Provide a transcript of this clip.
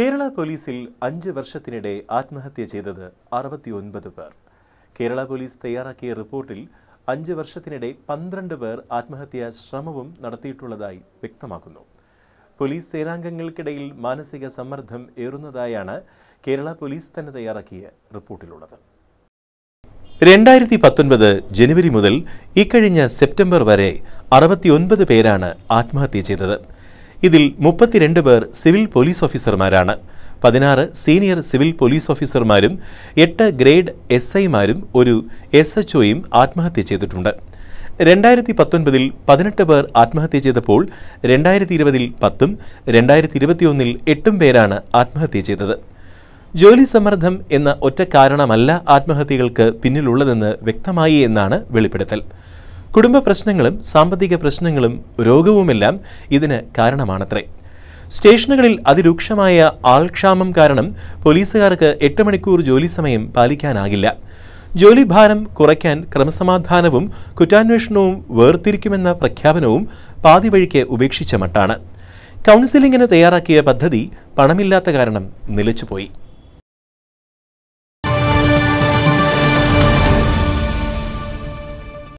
കേരള പോലീസിൽ അഞ്ച് വർഷത്തിനിടെ ആത്മഹത്യ ചെയ്തത് അറുപത്തിയൊൻപത് പേർ കേരള പോലീസ് തയ്യാറാക്കിയ റിപ്പോർട്ടിൽ അഞ്ച് വർഷത്തിനിടെ പന്ത്രണ്ട് പേർ ആത്മഹത്യാ ശ്രമവും നടത്തിയിട്ടുള്ളതായി വ്യക്തമാക്കുന്നു പോലീസ് സേനാംഗങ്ങൾക്കിടയിൽ മാനസിക സമ്മർദ്ദം ഏറുന്നതായാണ് കേരള പോലീസ് തന്നെ തയ്യാറാക്കിയ റിപ്പോർട്ടിലുള്ളത് രണ്ടായിരത്തി പത്തൊൻപത് ജനുവരി മുതൽ ഇക്കഴിഞ്ഞ സെപ്റ്റംബർ വരെ അറുപത്തിയൊൻപത് പേരാണ് ആത്മഹത്യ ചെയ്തത് ഇതിൽ മുപ്പത്തിരണ്ട് പേർ സിവിൽ പോലീസ് ഓഫീസർമാരാണ് പതിനാറ് സീനിയർ സിവിൽ പോലീസ് ഓഫീസർമാരും എട്ട് ഗ്രേഡ് എസ് ഐമാരും ഒരു എസ് എച്ച് ഒയും ആത്മഹത്യ ചെയ്തിട്ടുണ്ട് രണ്ടായിരത്തി പത്തൊൻപതിൽ പതിനെട്ട് പേർ ആത്മഹത്യ ചെയ്തപ്പോൾ രണ്ടായിരത്തി ഇരുപതിൽ പത്തും രണ്ടായിരത്തി ഇരുപത്തിയൊന്നിൽ എട്ടും പേരാണ് ആത്മഹത്യ ചെയ്തത് ജോലി സമ്മർദ്ദം എന്ന ഒറ്റ കാരണമല്ല ആത്മഹത്യകൾക്ക് പിന്നിലുള്ളതെന്ന് വ്യക്തമായി എന്നാണ് വെളിപ്പെടുത്തൽ കുടുംബ പ്രശ്നങ്ങളും സാമ്പത്തിക പ്രശ്നങ്ങളും രോഗവുമെല്ലാം ഇതിന് കാരണമാണത്രേ സ്റ്റേഷനുകളിൽ അതിരൂക്ഷമായ ആൾക്ഷാമം കാരണം പോലീസുകാർക്ക് എട്ട് മണിക്കൂർ ജോലി സമയം പാലിക്കാനാകില്ല ജോലിഭാരം കുറയ്ക്കാൻ ക്രമസമാധാനവും കുറ്റാന്വേഷണവും വേർതിരിക്കുമെന്ന പ്രഖ്യാപനവും പാതിവഴിക്ക് ഉപേക്ഷിച്ച മട്ടാണ് കൗൺസിലിംഗിന് തയ്യാറാക്കിയ പദ്ധതി പണമില്ലാത്ത കാരണം നിലച്ചുപോയി